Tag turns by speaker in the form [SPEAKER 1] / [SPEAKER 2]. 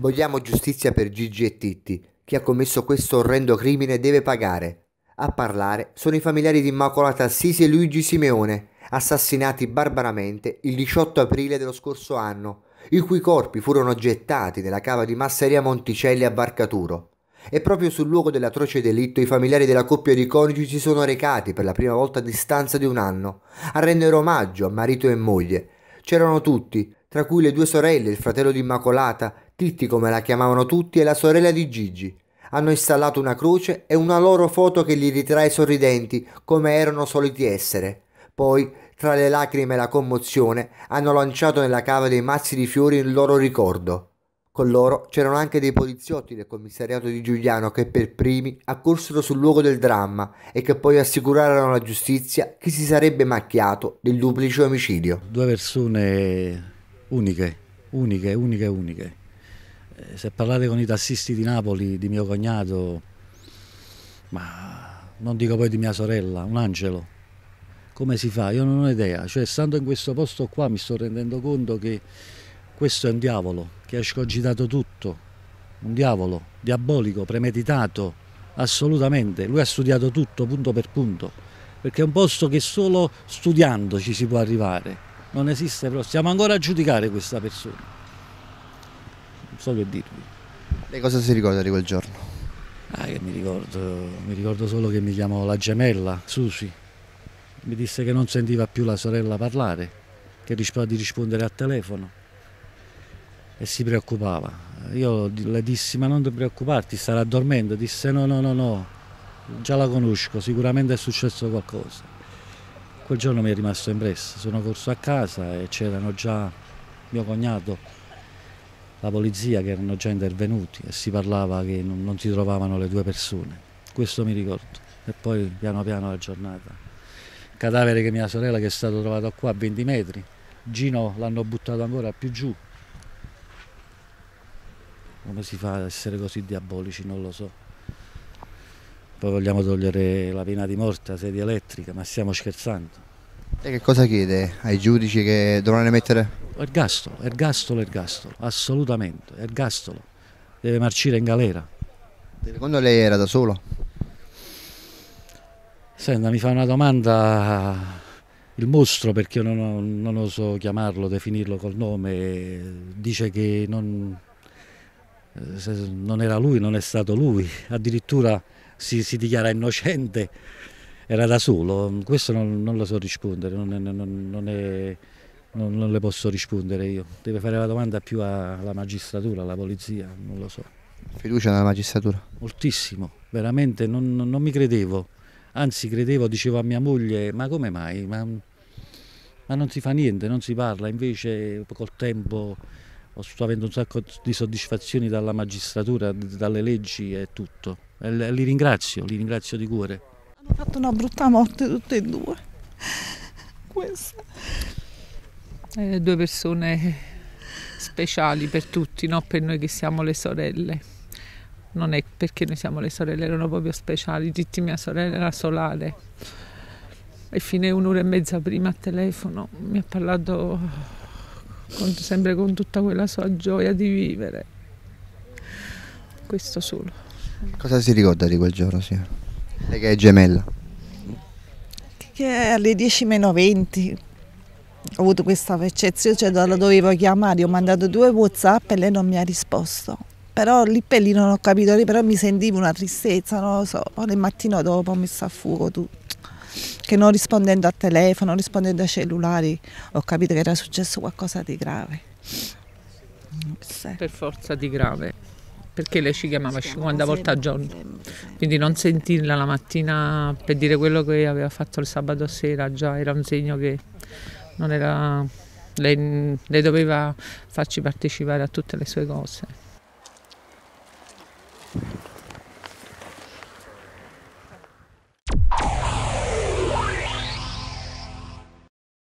[SPEAKER 1] Vogliamo giustizia per Gigi e Titti. Chi ha commesso questo orrendo crimine deve pagare. A parlare sono i familiari di Immacolata Assisi e Luigi Simeone, assassinati barbaramente il 18 aprile dello scorso anno, i cui corpi furono gettati nella cava di Masseria Monticelli a Barcaturo. E proprio sul luogo dell'atroce delitto i familiari della coppia di coniugi si sono recati per la prima volta a distanza di un anno, a rendere omaggio a marito e moglie. C'erano tutti, tra cui le due sorelle e il fratello di Immacolata, Titti, come la chiamavano tutti, è la sorella di Gigi. Hanno installato una croce e una loro foto che li ritrae sorridenti, come erano soliti essere. Poi, tra le lacrime e la commozione, hanno lanciato nella cava dei mazzi di fiori il loro ricordo. Con loro c'erano anche dei poliziotti del commissariato di Giuliano che per primi accorsero sul luogo del dramma e che poi assicurarono alla giustizia che si sarebbe macchiato del duplice omicidio.
[SPEAKER 2] Due persone uniche, uniche, uniche, uniche. Eh, se parlate con i tassisti di Napoli, di mio cognato, ma non dico poi di mia sorella, un angelo, come si fa? Io non ho idea, cioè stando in questo posto qua mi sto rendendo conto che questo è un diavolo, che ha scogitato tutto, un diavolo, diabolico, premeditato, assolutamente, lui ha studiato tutto punto per punto, perché è un posto che solo studiando ci si può arrivare, non esiste, però stiamo ancora a giudicare questa persona so che
[SPEAKER 1] dirvi. Lei cosa si ricorda di quel giorno? Ah, mi, ricordo,
[SPEAKER 2] mi ricordo solo che mi chiamò la gemella, Susi. Mi disse che non sentiva più la sorella parlare, che rischiava di rispondere al telefono e si preoccupava. Io le dissi ma non ti preoccuparti, starà dormendo. Disse no, no, no, no, già la conosco, sicuramente è successo qualcosa. Quel giorno mi è rimasto impresso, sono corso a casa e c'erano già mio cognato la polizia che erano già intervenuti e si parlava che non, non si trovavano le due persone. Questo mi ricordo. E poi piano piano la giornata. Il cadavere che mia sorella che è stato trovato qua a 20 metri, Gino l'hanno buttato ancora più giù. Come si fa ad essere così diabolici non lo so. Poi vogliamo togliere la pena di morte, la sedia elettrica, ma stiamo scherzando.
[SPEAKER 1] E che cosa chiede ai giudici che dovranno emettere?
[SPEAKER 2] ergastolo, ergastolo, ergastolo, assolutamente, ergastolo. Deve marcire in galera.
[SPEAKER 1] Secondo lei era da solo?
[SPEAKER 2] Senta, mi fa una domanda il mostro, perché non, non oso chiamarlo, definirlo col nome, dice che non, eh, non era lui, non è stato lui, addirittura si, si dichiara innocente, era da solo, questo non, non lo so rispondere, non, non, non è non, non, le posso rispondere io. Deve fare la domanda più alla magistratura, alla polizia, non lo so.
[SPEAKER 1] Fiducia nella magistratura?
[SPEAKER 2] Moltissimo, veramente non, non mi credevo. Anzi credevo, dicevo a mia moglie, ma come mai? Ma, ma non si fa niente, non si parla. Invece col tempo sto avendo un sacco di soddisfazioni dalla magistratura, dalle leggi e tutto. E li ringrazio, li ringrazio di cuore.
[SPEAKER 3] Hanno fatto una brutta morte tutte e due. Questa eh, due persone speciali per tutti, non per noi che siamo le sorelle. Non è perché noi siamo le sorelle, erano proprio speciali. Titti, mia sorella, era solare. E fine un'ora e mezza prima al telefono mi ha parlato con, sempre con tutta quella sua gioia di vivere. Questo solo.
[SPEAKER 1] Cosa si ricorda di quel giorno, signora? Lei che è gemella?
[SPEAKER 3] Che alle 10 meno 20, ho avuto questa percezione, cioè la dovevo chiamare, ho mandato due Whatsapp e lei non mi ha risposto. Però lì per lì non ho capito, però mi sentivo una tristezza, non lo so, il mattino dopo ho messo a fuoco tutto. Che non rispondendo a telefono, non rispondendo ai cellulari, ho capito che era successo qualcosa di grave. Sì. Per forza di grave, perché lei ci chiamava 50 volte al giorno. Quindi non sentirla la mattina per dire quello che aveva fatto il sabato sera già era un segno che non era, lei, lei doveva farci partecipare a tutte le sue cose.